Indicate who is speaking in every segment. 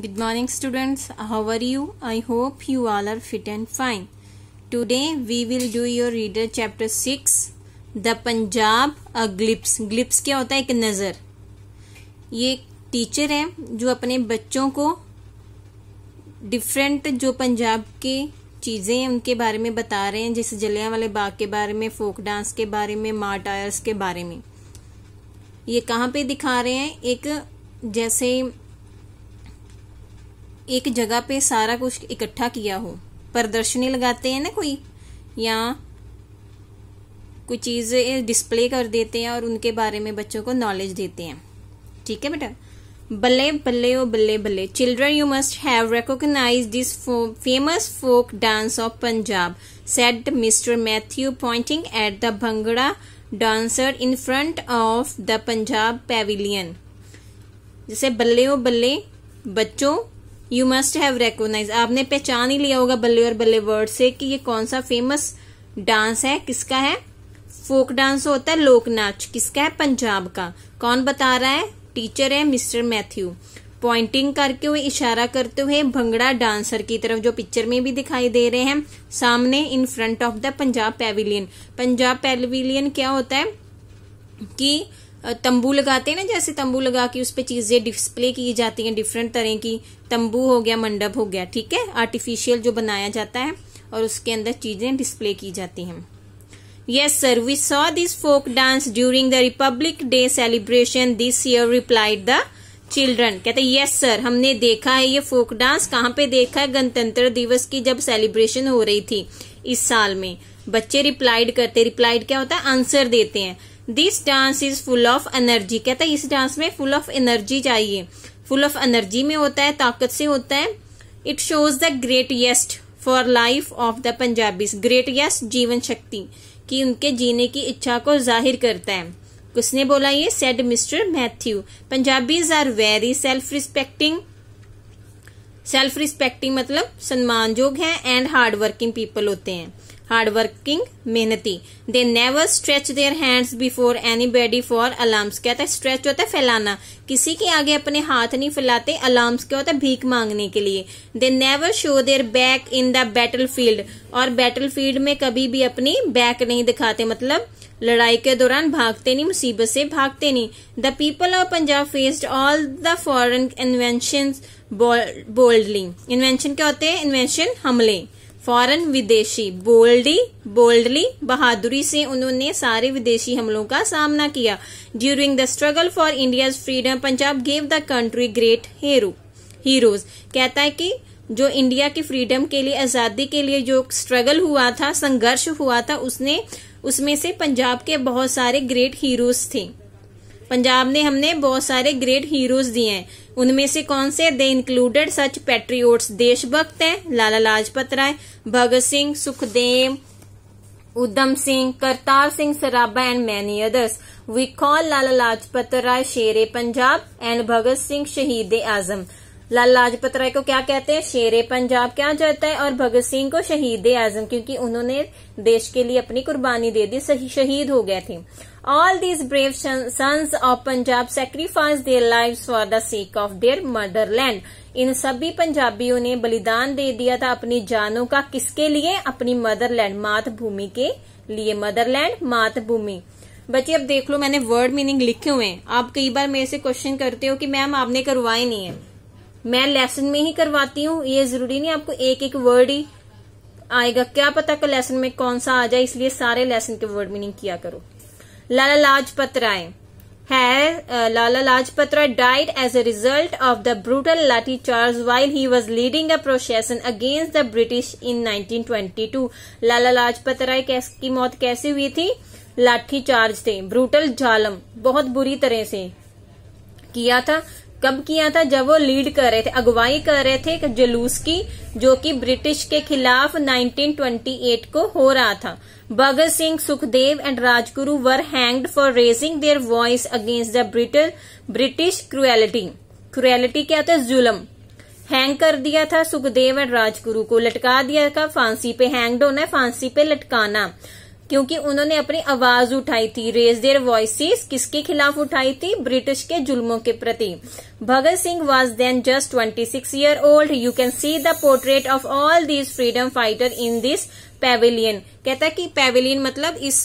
Speaker 1: Good morning students. How are you? I hope you all are fit and fine. Today we will do your reader chapter 6 The Punjab a glimpse. Glimpse क्या होता है एक नज़र ये teacher है जो अपने बच्चों को डिफरेंट जो पंजाब के चीज़ें हैं उनके बारे में बता रहे हैं जैसे जलिया वाले बाग के बारे में फोक डांस के बारे में मार्टायर्स के बारे में ये कहाँ पे दिखा रहे हैं एक जैसे एक जगह पे सारा कुछ इकट्ठा किया हो प्रदर्शनी लगाते हैं ना कोई या कोई चीज़ें डिस्प्ले कर देते हैं और उनके बारे में बच्चों को नॉलेज देते हैं ठीक है बेटा बल्ले बल्ले ओ बल्ले बल्ले children you must have recognise this famous folk dance of Punjab said mister Matthew pointing at the bhangra dancer in front of the Punjab pavilion जैसे बल्ले ओ बल्ले बच्चों यू मस्ट हैव रिकोगनाइज आपने पहचान ही लिया होगा बल्ले और बल्ले वर्ड से कि ये कौन सा फेमस डांस है किसका है फोक डांस होता है लोक नाच किसका है पंजाब का कौन बता रहा है टीचर है मिस्टर मैथ्यू पॉइंटिंग करके हुए इशारा करते हुए भंगड़ा डांसर की तरफ जो पिक्चर में भी दिखाई दे रहे हैं सामने in front of the Punjab pavilion Punjab pavilion क्या होता है कि तंबू लगाते हैं ना जैसे तंबू लगा के उस पर चीज़ें डिस्प्ले की जाती हैं डिफरेंट तरह की तंबू हो गया मंडप हो गया ठीक है आर्टिफिशियल जो बनाया जाता है और उसके अंदर चीज़ें डिस्प्ले की जाती हैं yes sir we saw this folk dance during the Republic Day celebration this year replied the children कहते हैं यस सर हमने देखा है ये फोक डांस कहाँ पे देखा है गणतंत्र दिवस की जब सेलिब्रेशन हो रही थी इस साल में बच्चे रिप्लाइड करते रिप्लाइड क्या होता है आंसर देते हैं this dance is full of energy कहता है इस डांस में फुल ऑफ एनर्जी चाहिए फुल ऑफ एनर्जी में होता है ताकत से होता है it shows the greatest for life of the Punjabis greatest जीवन शक्ति की उनके जीने की इच्छा को जाहिर करता है उसने बोला ये said mister Matthew Punjabis are very self respecting self respecting मतलब सम्मान जोग है एंड हार्ड वर्किंग पीपल होते हैं वर्किंग मेहनती they never stretch their hands before anybody for alms कहता है स्ट्रेच होता है फैलाना किसी के आगे अपने हाथ नहीं फैलाते अलार्म्स क्या होता है भीख मांगने के लिए they never show their back in the battlefield और बैटल फील्ड में कभी भी अपनी बैक नहीं दिखाते मतलब लड़ाई के दौरान भागते नहीं मुसीबत से भागते नहीं the people of Punjab faced all the foreign invention boldly invention क्या होते हैं इन्वेंशन हमले फॉरन विदेशी बोल्डी बोल्डली बहादुरी से उन्होंने सारे विदेशी हमलों का सामना किया during the struggle for India freedom Punjab gave the country great hero heroes कहता है कि जो इंडिया के फ्रीडम के लिए आजादी के लिए जो स्ट्रगल हुआ था संघर्ष हुआ था उसने उसमें से पंजाब के बहुत सारे ग्रेट हीरोज थे पंजाब ने हमने बहुत सारे ग्रेट हीरोज दिए हैं उनमें से कौन से दे इंक्लूडेड सच पेट्रियोट्स देशभक्त हैं Lala Lajpat Rai Bhagat Singh Sukhdev Udham Singh Kartar Singh Sarabha and many others we call Lala Lajpat Rai शेरे पंजाब एंड भगत सिंह शहीद आजम लाल लाजपत राय को क्या कहते हैं शेर पंजाब क्या जाता है और भगत सिंह को शहीद आजम क्योंकि उन्होंने देश के लिए अपनी कुर्बानी दे दी शहीद हो गए थे all these brave sons of Punjab sacrifice their life for the sake of their motherland इन सभी पंजाबियों ने बलिदान दे दिया था अपनी जानों का किसके लिए अपनी मदरलैंड मातभूमि के लिए मदरलैंड मातभूमि बच्चे अब देख लो मैंने वर्ड मीनिंग लिखे हुए हैं आप कई बार मेरे से क्वेश्चन करते हो कि मैम आपने करवाए नहीं है मैं लेसन में ही करवाती हूँ ये जरूरी नहीं आपको एक एक वर्ड ही आएगा क्या पता कि लेसन में कौन सा आ जाए इसलिए सारे लेसन के वर्ड मीनिंग किया करो लाला लाजपत राय है Lala Lajpat Rai died as a result of the brutal lathi charge while he was leading a procession against the British in nineteen twenty two Lala Lajpat Rai की मौत कैसे हुई थी लाठी चार्ज थे ब्रूटल जालम बहुत बुरी तरह से किया था कब किया था जब वो लीड कर रहे थे अगुवाई कर रहे थे जुलूस की जो कि ब्रिटिश के खिलाफ 1928 को हो रहा था Bhagat Singh Sukhdev and Rajguru were hanged for raising their voice against the brutal British cruelty cruelty क्या था जुलम हैंग कर दिया था सुखदेव एंड राजगुरु को लटका दिया था फांसी पे हैंग्ड होना है फांसी पे लटकाना क्योंकि उन्होंने अपनी आवाज उठाई थी रेज देयर वॉइसिस किसके खिलाफ उठाई थी ब्रिटिश के जुल्मों के प्रति Bhagat Singh was then just twenty six year old you can see the portrait of all these freedom fighter in this pavilion कहता कि पेविलियन मतलब इस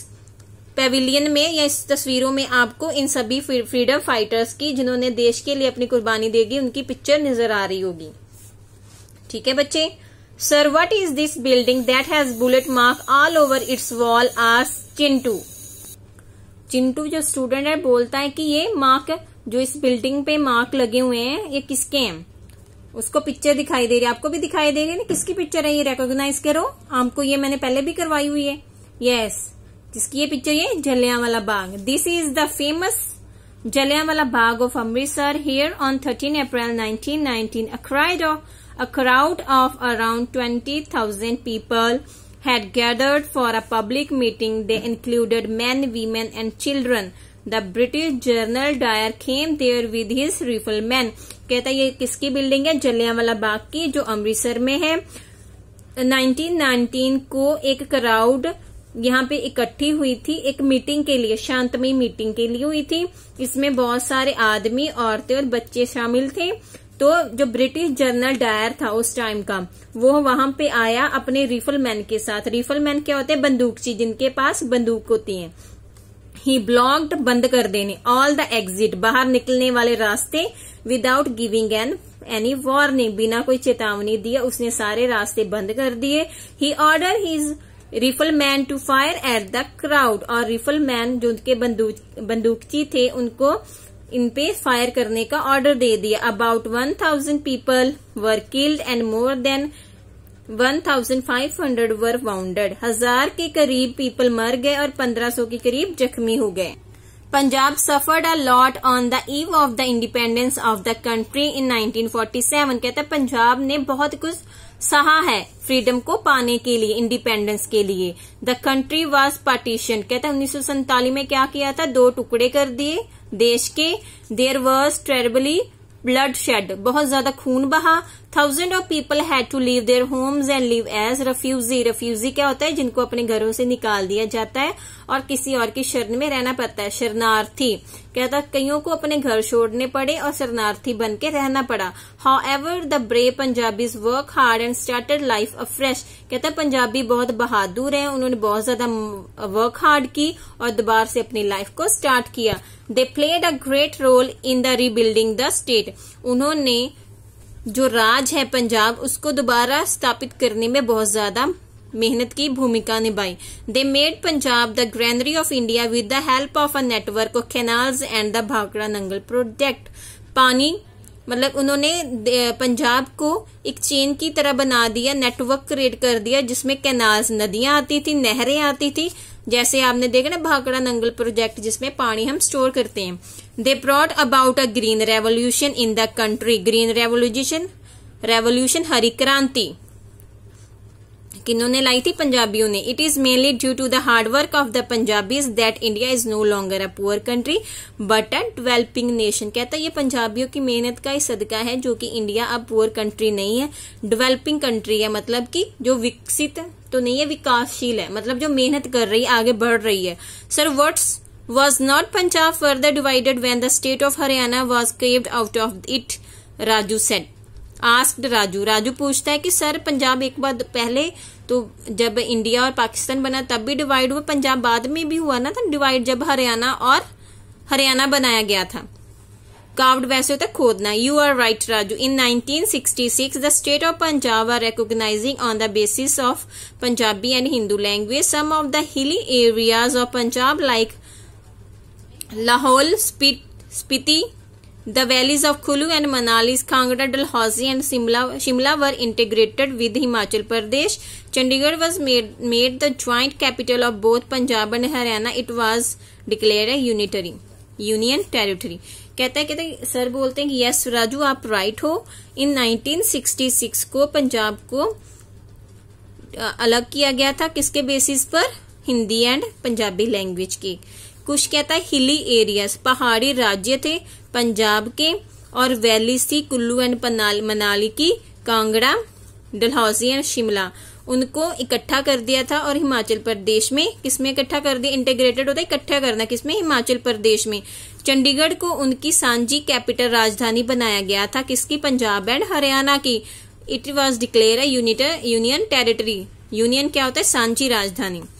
Speaker 1: पेविलियन में या इस तस्वीरों में आपको इन सभी फ्रीडम फाइटर्स की जिन्होंने देश के लिए अपनी कुर्बानी देगी उनकी पिक्चर नजर आ रही होगी ठीक है बच्चे Sir, what is this building that has bullet mark all over its wall? Asks Chintu. Chintu जो स्टूडेंट है बोलता है कि ये मार्क जो इस बिल्डिंग पे मार्क लगे हुए हैं ये किसके हैं उसको पिक्चर दिखाई दे रही है आपको भी दिखाई दे रही है ना किसकी पिक्चर है ये रिकॉग्नाइज करो आपको ये मैंने पहले भी करवाई हुई है यस yes. जिसकी ये पिक्चर ये Jallianwala Bagh this is the famous Jallianwala Bagh of Amritsar here on 13 April 1919. A crowd of, a crowd of around 20,000 people had gathered for a public meeting. They included men, women and children. The British general Dyer came there with his riflemen कहता है ये किसकी building है जलियांवाला बाग की जो अमृतसर में है 1919 को एक क्राउड यहाँ पे इकट्ठी हुई थी एक मीटिंग के लिए शांतमय मीटिंग के लिए हुई थी इसमें बहुत सारे आदमी औरतें और बच्चे शामिल थे तो जो ब्रिटिश जनरल डायर था उस टाइम का वो वहां पे आया अपने रिफल मैन के साथ रिफल मैन क्या होते हैं ची जिनके पास बंदूक होती है ही ब्लॉक्ड बंद कर देने ऑल द एग्जिट बाहर निकलने वाले रास्ते without giving an any warning बिना कोई चेतावनी दिए उसने सारे रास्ते बंद कर दिए he order his rifle men to fire at the crowd और रिफल मैन जो उनके बंदूकची थे उनको इन पे फायर करने का ऑर्डर दे दिया about one thousand people were killed and more than one thousand five hundred were wounded हजार के करीब पीपल मर गए और पंद्रह सौ के करीब जख्मी हो गए Punjab suffered a lot on the eve of the independence of the country in 1947 कहते हैं पंजाब ने बहुत कुछ सहा है फ्रीडम को पाने के लिए इंडिपेंडेंस के लिए द कंट्री वॉज पार्टीशन कहते हैं उन्नीस में क्या किया था दो टुकड़े कर दिए देश के there was terribly bloodshed बहुत ज्यादा खून बहा thousand of people had to leave their homes and leave as refugee refugee क्या होता है जिनको अपने घरों से निकाल दिया जाता है और किसी और की शरण में रहना पड़ता है शरणार्थी कहता कईयों को अपने घर छोड़ने पड़े और शरणार्थी बन के रहना पड़ा however the brave Punjabis worked hard and started life afresh कहता पंजाबी बहुत बहादुर है उन्होंने बहुत ज्यादा वर्क हार्ड की और दोबारा से अपनी लाइफ को स्टार्ट किया they played a great role in the rebuilding the state उन्होंने जो राज है पंजाब उसको दोबारा स्थापित करने में बहुत ज्यादा मेहनत की भूमिका निभाई they made Punjab the granary of India with the help of a network of canals and the Bhakra Nangal project पानी मतलब उन्होंने पंजाब को एक चेन की तरह बना दिया नेटवर्क क्रिएट कर दिया जिसमें कैनाल्स नदियां आती थी नहरें आती थी जैसे आपने देखा ना भाकड़ा नंगल प्रोजेक्ट जिसमें पानी हम स्टोर करते हैं they brought about a green revolution in the country green revolution revolution हरी क्रांति किन्होंने लाई थी पंजाबियों ने it is mainly due to the hard work of the Punjabis that India is no longer a poor country but a developing nation कहता है ये पंजाबियों की मेहनत का ही सदका है जो कि इंडिया अब पुअर कंट्री नहीं है डेवलपिंग कंट्री है मतलब कि जो विकसित तो नहीं है विकासशील है मतलब जो मेहनत कर रही है आगे बढ़ रही है sir words was not Punjab further divided when the state of Haryana was caved out of it Raju set asked Raju Raju पूछता है कि सर पंजाब एक बार पहले तो जब इंडिया और पाकिस्तान बना तब भी डिवाइड हुआ पंजाब बाद में भी हुआ ना था डिवाइड जब हरियाणा और हरियाणा बनाया गया था कावड वैसे होता तो है खोदना you are right Raju in 1966 the state of Punjab are recognising on the basis of Punjabi and Hindu language some of the hilly areas of Punjab like Lahaul Spiti The valleys of Kulu and Manali, Kangra, Dalhousie and Shimla, Shimla were integrated with Himachal Pradesh. Chandigarh was made, made the joint capital of both Punjab and Haryana. It was declared a unitary union territory कहता है कहते हैं sir बोलते हैं कि yes Raju आप right हो इन 1966 को पंजाब को अलग किया गया था किसके बेसिस पर हिंदी एंड पंजाबी लैंग्वेज के कुछ कहता है हिली एरियाज पहाड़ी राज्य थे पंजाब के और वैली सी कुल्लू एंड मनाली की कांगड़ा डलहौजी एंड शिमला उनको इकट्ठा कर दिया था और हिमाचल प्रदेश में किसमें इकट्ठा कर दिया इंटीग्रेटेड होता है इकट्ठा करना किसमें हिमाचल प्रदेश में चंडीगढ़ को उनकी सांझी कैपिटल राजधानी बनाया गया था किसकी पंजाब एंड हरियाणा की it was declare union territory union क्या होता है सांझी राजधानी